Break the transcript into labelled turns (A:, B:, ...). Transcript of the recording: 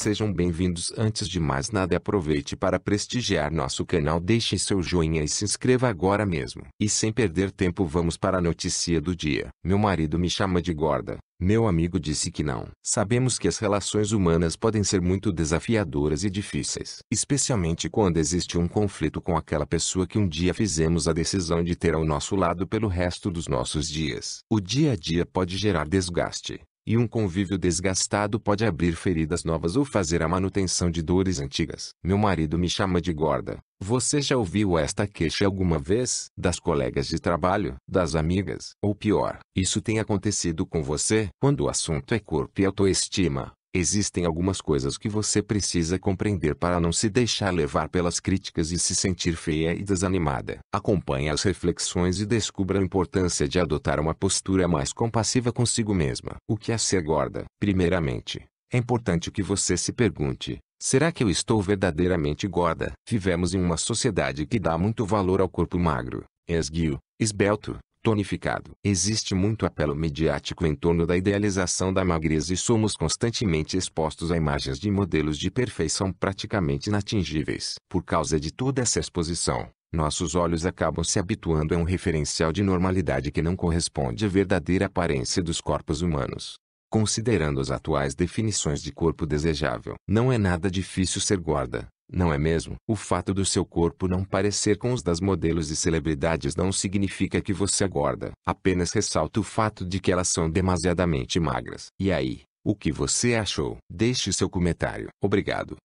A: Sejam bem-vindos. Antes de mais nada, aproveite para prestigiar nosso canal. Deixe seu joinha e se inscreva agora mesmo. E sem perder tempo, vamos para a notícia do dia. Meu marido me chama de gorda. Meu amigo disse que não. Sabemos que as relações humanas podem ser muito desafiadoras e difíceis, especialmente quando existe um conflito com aquela pessoa que um dia fizemos a decisão de ter ao nosso lado pelo resto dos nossos dias. O dia a dia pode gerar desgaste, e um convívio desgastado pode abrir feridas novas ou fazer a manutenção de dores antigas. Meu marido me chama de gorda. Você já ouviu esta queixa alguma vez? Das colegas de trabalho, das amigas, ou pior, isso tem acontecido com você? Quando o assunto é corpo e autoestima, Existem algumas coisas que você precisa compreender para não se deixar levar pelas críticas e se sentir feia e desanimada. Acompanhe as reflexões e descubra a importância de adotar uma postura mais compassiva consigo mesma. O que é ser gorda? Primeiramente, é importante que você se pergunte: será que eu estou verdadeiramente gorda? Vivemos em uma sociedade que dá muito valor ao corpo magro, esguio, esbelto, tonificado. Existe muito apelo mediático em torno da idealização da magreza e somos constantemente expostos a imagens de modelos de perfeição praticamente inatingíveis. Por causa de toda essa exposição, nossos olhos acabam se habituando a um referencial de normalidade que não corresponde à verdadeira aparência dos corpos humanos. Considerando as atuais definições de corpo desejável, não é nada difícil ser gorda. Não é mesmo? O fato do seu corpo não parecer com os das modelos e celebridades não significa que você é gorda. Apenas ressalta o fato de que elas são demasiadamente magras. E aí, o que você achou? Deixe seu comentário. Obrigado.